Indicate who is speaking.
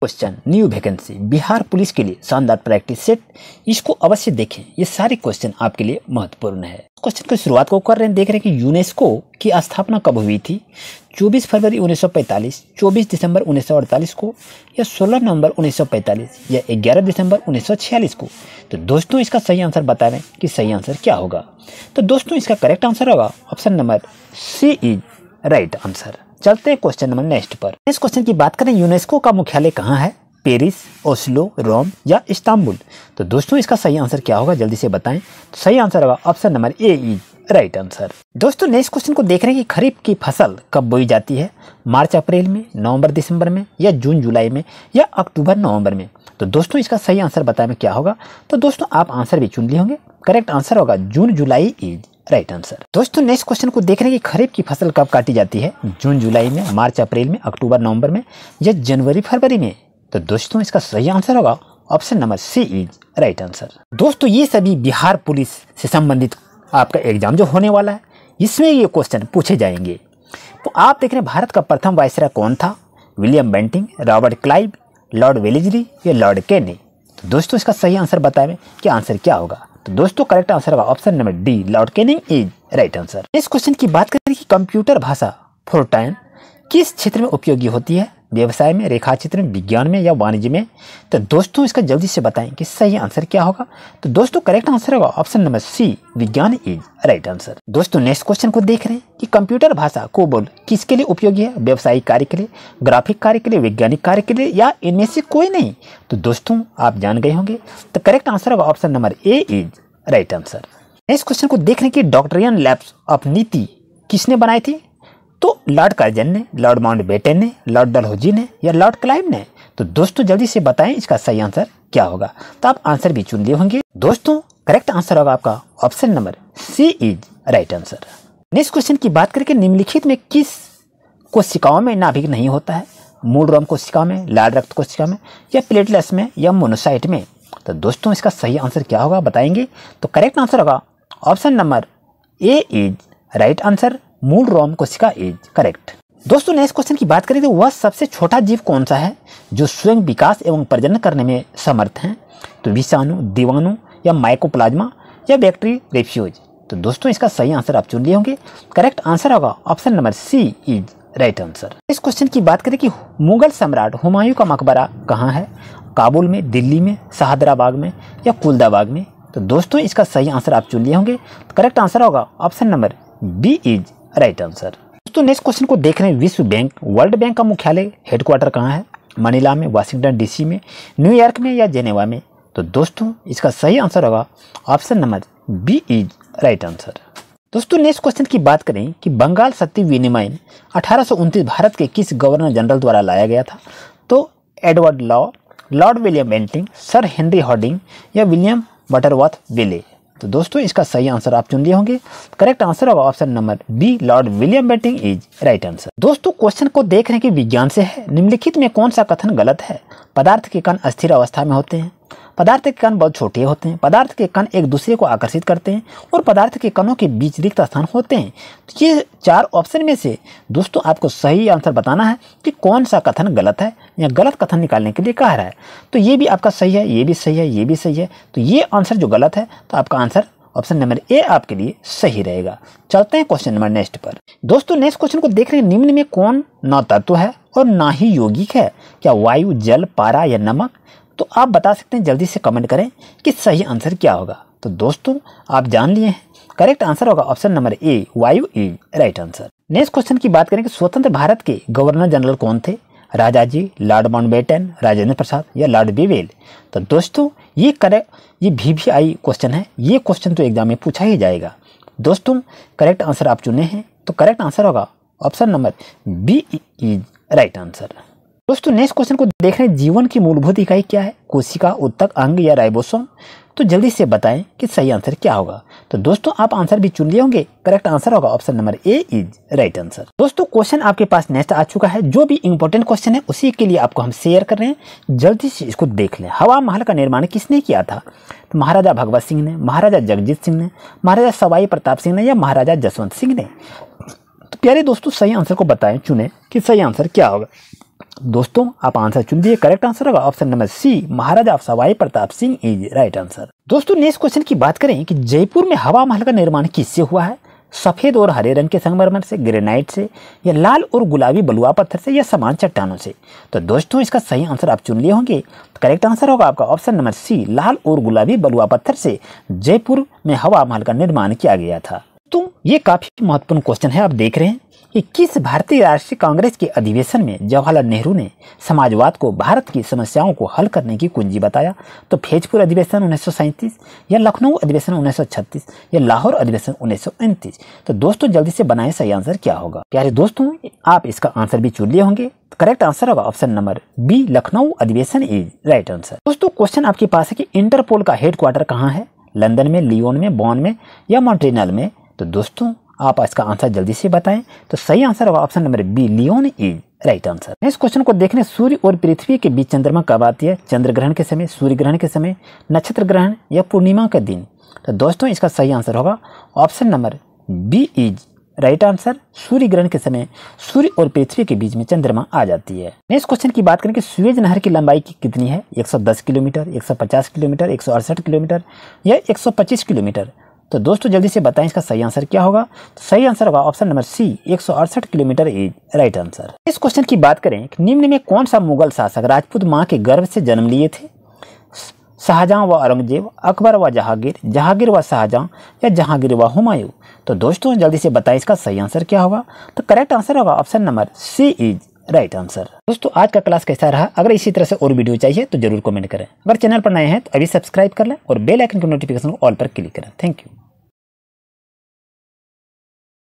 Speaker 1: question new vacancy Bihar police के लिए शानदार प्रैक्टिस सेट इसको अवश्य देखें ये सारे क्वेश्चन आपके लिए महत्वपूर्ण है क्वेश्चन की शुरुआत को कर रहे हैं देख रहे हैं कि यूनेस्को की स्थापना कब हुई थी 24 फरवरी 1945, 24 दिसंबर 1948 को या 16 नवंबर 1945 या 11 दिसंबर 1946 को तो दोस्तों इसका सही आंसर बता रहे कि सही आंसर क्या होगा तो दोस्तों इसका करेक्ट आंसर होगा option number C is right answer चलते हैं क्वेश्चन नंबर नेक्स्ट पर इस क्वेश्चन की बात करें यूनेस्को का मुख्यालय कहाँ है पेरिस ओस्लो रोम या इस्तांबुल तो दोस्तों इसका सही आंसर क्या होगा जल्दी से बताएं तो सही आंसर होगा option number A is right answer दोस्तों नेक्स्ट क्वेश्चन को देख रहे हैं कि खरीफ की फसल कब बोई जाती है मार्च अप्रैल में नवंबर दिसंबर में या जून जुलाई में या अक्टूबर नवंबर में तो दोस्तों इसका सही आंसर बताएं क्या होगा तो दोस्तों आप आंसर भी चुन लिए होंगे करेक्ट आंसर होगा जून जुलाई इज राइट आंसर दोस्तों नेक्स्ट क्वेश्चन को देख रहे हैं कि खरीफ की फसल कब काटी जाती है जून जुलाई में मार्च अप्रैल में अक्टूबर नवंबर में या जनवरी फरवरी में तो दोस्तों इसका सही आंसर होगा option number C is right answer दोस्तों ये सभी बिहार पुलिस से संबंधित आपका एग्जाम जो होने वाला है इसमें ये क्वेश्चन पूछे जाएंगे तो आप देख रहे हैं भारत का प्रथम वायसरा कौन था William Bentinck Robert Clive Lord Wellesley या लॉर्ड केने तो दोस्तों इसका सही आंसर बताएं कि आंसर क्या होगा तो दोस्तों करेक्ट आंसर होगा option number D Canning is right answer इस क्वेश्चन की बात करें कि कंप्यूटर भाषा फोर टाइम किस क्षेत्र में उपयोगी होती है व्यवसाय में रेखाचित्र में विज्ञान में या वाणिज्य में तो दोस्तों इसका जल्दी से बताएं कि सही आंसर क्या होगा तो दोस्तों करेक्ट आंसर होगा ऑप्शन नंबर सी विज्ञान इज राइट आंसर दोस्तों नेक्स्ट क्वेश्चन को देख रहे हैं कि कंप्यूटर भाषा कोबोल किसके लिए उपयोगी है व्यवसायिक कार्य के लिए ग्राफिक कार्य के लिए वैज्ञानिक कार्य के लिए या इनमें से कोई नहीं तो दोस्तों आप जान गए होंगे तो करेक्ट आंसर होगा option number A is right answer next question को देख रहे हैं कि डॉक्टरियन लैब्स ऑफ नीति किसने बनाई थी तो लॉर्ड कर्जन ने लॉर्ड माउंटबेटन ने लॉर्ड डलहौजी ने या लॉर्ड क्लाइव ने तो दोस्तों जल्दी से बताएं इसका सही आंसर क्या होगा तो आप आंसर भी चुन लिए होंगे दोस्तों करेक्ट आंसर होगा आपका option number C is right answer next question की बात करके निम्नलिखित में किस कोशिकाओं में नाभिक नहीं होता है मूल रोम कोशिका में लाल रक्त कोशिका में या प्लेटलेस में या मोनोसाइट में तो दोस्तों इसका सही आंसर क्या होगा बताएंगे तो करेक्ट आंसर होगा option number A is right answer मूल रोम कोशिका एज करेक्ट दोस्तों नेक्स्ट क्वेश्चन की बात करें तो वह सबसे छोटा जीव कौन सा है जो स्वयं विकास एवं प्रजनन करने में समर्थ हैं तो विषाणु दीवाणु या माइकोप्लाज्मा या बैक्टीरिया रेफ्यूज तो दोस्तों इसका सही आंसर आप चुन लिए होंगे करेक्ट आंसर होगा option number C is right answer इस क्वेश्चन की बात करें कि मुगल सम्राट हुमायूं का मकबरा कहाँ है काबुल में दिल्ली में शाहदराबाग में या कुलदाबाग में तो दोस्तों इसका सही आंसर आप चुन लिए होंगे करेक्ट आंसर होगा option number B is right answer दोस्तों नेक्स्ट क्वेश्चन को देख रहे हैं विश्व बैंक वर्ल्ड बैंक का मुख्यालय हेडक्वार्टर कहाँ है मनीला में वाशिंगटन डीसी में न्यूयॉर्क में या जेनेवा में तो दोस्तों इसका सही आंसर होगा option number B is right answer दोस्तों नेक्स्ट क्वेश्चन की बात करें कि बंगाल शक्ति विनिमय अठारह भारत के किस गवर्नर जनरल द्वारा लाया गया था तो एडवर्ड लॉ लॉर्ड विलियम एंटिंग सर हेनरी हॉर्डिंग या विलियम बटरवर्थ विले तो दोस्तों इसका सही आंसर आप चुन लिए होंगे करेक्ट आंसर होगा option number B Lord William बेटिंग इज राइट आंसर दोस्तों क्वेश्चन को देख रहे हैं कि विज्ञान से है निम्नलिखित में कौन सा कथन गलत है पदार्थ के कण अस्थिर अवस्था में होते हैं पदार्थ के कण बहुत छोटे होते हैं पदार्थ के कण एक दूसरे को आकर्षित करते हैं और पदार्थ के कणों के बीच रिक्त स्थान होते हैं तो ये चार ऑप्शन में से दोस्तों आपको सही आंसर बताना है कि कौन सा कथन गलत है या गलत कथन निकालने के लिए कह रहा है तो ये भी आपका सही है ये भी सही है ये भी सही है तो ये आंसर जो गलत है तो आपका आंसर ऑप्शन नंबर ए आपके लिए सही रहेगा चलते हैं क्वेश्चन नंबर नेक्स्ट पर दोस्तों नेक्स्ट क्वेश्चन को देख रहे हैं निम्न में कौन न तत्व है और ना ही यौगिक है क्या वायु जल पारा या नमक तो आप बता सकते हैं जल्दी से कमेंट करें कि सही आंसर क्या होगा तो दोस्तों आप जान लिए हैं करेक्ट आंसर होगा ऑप्शन नंबर ए वायु is right answer next question की बात करें कि स्वतंत्र भारत के गवर्नर जनरल कौन थे राजा जी लॉर्ड माउंटबेटन राजेंद्र प्रसाद या लॉर्ड बीवेल तो दोस्तों ये करेक्ट ये वी वी आई क्वेश्चन है ये क्वेश्चन तो एग्जाम में पूछा ही जाएगा दोस्तों करेक्ट आंसर आप चुने हैं तो करेक्ट आंसर होगा option number B is right answer दोस्तों नेक्स्ट क्वेश्चन को देख रहे हैं जीवन की मूलभूत इकाई क्या है कोशिका उत्तक अंग या राइबोसोम तो जल्दी से बताएं कि सही आंसर क्या होगा तो दोस्तों आप आंसर भी चुन लिए होंगे करेक्ट आंसर होगा option number A is right answer दोस्तों क्वेश्चन आपके पास नेक्स्ट आ चुका है जो भी इंपॉर्टेंट क्वेश्चन है उसी के लिए आपको हम शेयर कर रहे हैं जल्दी से इसको देख लें हवा महल का निर्माण किसने किया था तो महाराजा भगवत सिंह ने महाराजा जगजीत सिंह ने महाराजा सवाई प्रताप सिंह ने या महाराजा जसवंत सिंह ने तो प्यारे दोस्तों सही आंसर को बताएं चुने कि सही आंसर क्या होगा दोस्तों आप आंसर चुन दिए करेक्ट आंसर होगा option number C Maharaja of Sawai Pratap Singh is right answer दोस्तों नेक्स्ट क्वेश्चन की बात करें कि जयपुर में हवा महल का निर्माण किससे हुआ है सफ़ेद और हरे रंग के संगमरमर से ग्रेनाइट से या लाल और गुलाबी बलुआ पत्थर से या समान चट्टानों से तो दोस्तों इसका सही आंसर आप चुन लिए होंगे तो करेक्ट आंसर होगा आपका ऑप्शन नंबर सी लाल और गुलाबी बलुआ पत्थर से जयपुर में हवा महल का निर्माण किया गया था ये काफ़ी महत्वपूर्ण क्वेश्चन है आप देख रहे हैं कि किस भारतीय राष्ट्रीय कांग्रेस के अधिवेशन में जवाहरलाल नेहरू ने समाजवाद को भारत की समस्याओं को हल करने की कुंजी बताया तो फेजपुर अधिवेशन उन्नीस या लखनऊ अधिवेशन उन्नीस या लाहौर अधिवेशन उन्नीस तो दोस्तों जल्दी से बनाए सही आंसर क्या होगा प्यारे दोस्तों आप इसका आंसर भी चुन लिए होंगे करेक्ट आंसर होगा ऑप्शन नंबर बी लखनऊ अधिवेशन इज राइट आंसर दोस्तों क्वेश्चन आपके पास है की इंटरपोल का हेडक्वार्टर कहाँ है लंदन में लियोन में बॉन में या मॉन्ट्रीनल में तो दोस्तों आप इसका आंसर जल्दी से बताएं तो सही आंसर होगा option number B Leon is right answer next question को देखने सूर्य और पृथ्वी के बीच चंद्रमा कब आती है चंद्र ग्रहण के समय सूर्य ग्रहण के समय नक्षत्र ग्रहण या पूर्णिमा के दिन तो दोस्तों इसका सही आंसर होगा option number B is right answer सूर्य ग्रहण के समय सूर्य और पृथ्वी के बीच में चंद्रमा आ जाती है नेक्स्ट क्वेश्चन की बात करें कि सूर्य नहर की लंबाई की कितनी है 110 किलोमीटर 150 किलोमीटर एक किलोमीटर या 125 किलोमीटर तो दोस्तों जल्दी से बताएं इसका सही आंसर क्या होगा तो सही आंसर होगा ऑप्शन नंबर सी एक किलोमीटर इज राइट आंसर इस क्वेश्चन की बात करें कि निम्न में कौन सा मुगल शासक राजपूत माँ के गर्भ से जन्म लिए थे शाहजहाँ व औरंगजेब अकबर व जहांगीर जहांगीर व शाहजहाँ या जहांगीर व हुमायूं तो दोस्तों जल्दी से बताएं इसका सही आंसर क्या होगा तो करेक्ट आंसर होगा option number C is right answer दोस्तों आज का क्लास कैसा रहा अगर इसी तरह से और वीडियो चाहिए तो जरूर कमेंट करें अगर चैनल पर नए हैं तो अभी सब्सक्राइब कर लें और बेल आइकन के नोटिफिकेशन ऑल पर क्लिक करें थैंक यू